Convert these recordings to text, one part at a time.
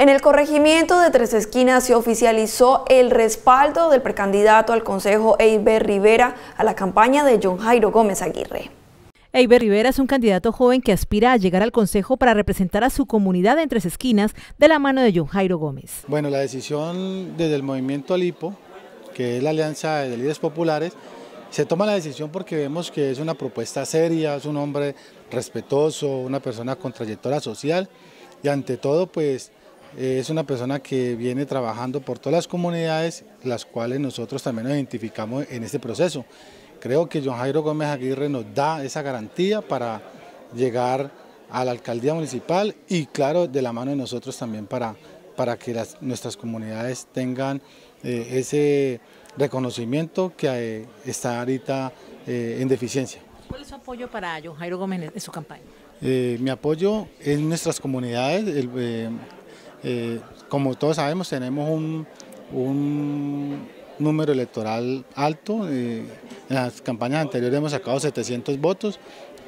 En el corregimiento de Tres Esquinas se oficializó el respaldo del precandidato al Consejo Eiber Rivera a la campaña de John Jairo Gómez Aguirre. Eiber Rivera es un candidato joven que aspira a llegar al Consejo para representar a su comunidad en Tres Esquinas de la mano de John Jairo Gómez. Bueno, la decisión desde el movimiento Alipo, que es la alianza de líderes populares, se toma la decisión porque vemos que es una propuesta seria, es un hombre respetuoso, una persona con trayectoria social y ante todo pues es una persona que viene trabajando por todas las comunidades, las cuales nosotros también nos identificamos en este proceso. Creo que John Jairo Gómez Aguirre nos da esa garantía para llegar a la alcaldía municipal y claro, de la mano de nosotros también para, para que las, nuestras comunidades tengan eh, ese reconocimiento que eh, está ahorita eh, en deficiencia. ¿Cuál es su apoyo para John Jairo Gómez en su campaña? mi apoyo en nuestras comunidades, eh, como todos sabemos, tenemos un, número electoral alto. Eh, en las campañas anteriores hemos sacado 700 votos.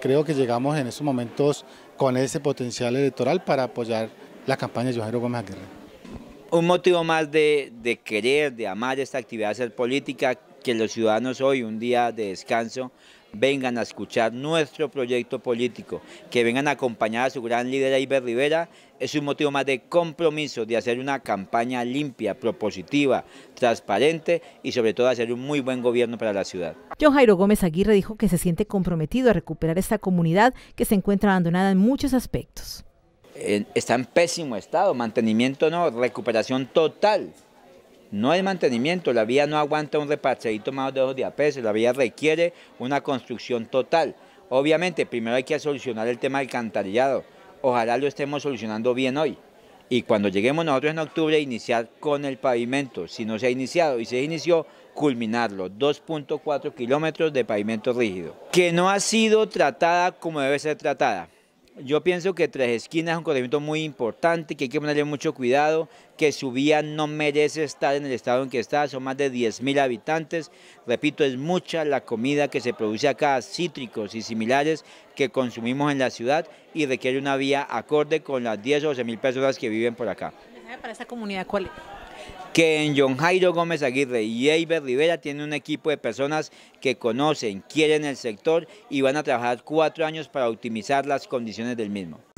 Creo que llegamos en estos momentos con ese potencial electoral para apoyar la campaña de Joaquín Gómez Aguirre. Un motivo más de, querer, de amar esta actividad, ser política, que los ciudadanos hoy, un día de descanso, vengan a escuchar nuestro proyecto político, que vengan a acompañar a su gran líder Iber Rivera, es un motivo más de compromiso, de hacer una campaña limpia, propositiva, transparente y sobre todo hacer un muy buen gobierno para la ciudad. John Jairo Gómez Aguirre dijo que se siente comprometido a recuperar esta comunidad que se encuentra abandonada en muchos aspectos. Está en pésimo estado, mantenimiento no, recuperación total. No hay mantenimiento, la vía no aguanta un reparche más de dos de la vía requiere una construcción total. Obviamente, primero hay que solucionar el tema del alcantarillado. Ojalá lo estemos solucionando bien hoy. Y cuando lleguemos nosotros en octubre, iniciar con el pavimento. Si no se ha iniciado y se inició, culminarlo. 2.4 kilómetros de pavimento rígido. Que no ha sido tratada como debe ser tratada. Yo pienso que Tres Esquinas es un conocimiento muy importante, que hay que ponerle mucho cuidado, que su vía no merece estar en el estado en que está, son más de 10.000 habitantes. Repito, es mucha la comida que se produce acá, cítricos y similares que consumimos en la ciudad y requiere una vía acorde con las 10 o 12.000 personas que viven por acá. ¿Para esta comunidad cuál que en John Jairo Gómez Aguirre y Eiber Rivera tienen un equipo de personas que conocen, quieren el sector y van a trabajar cuatro años para optimizar las condiciones del mismo.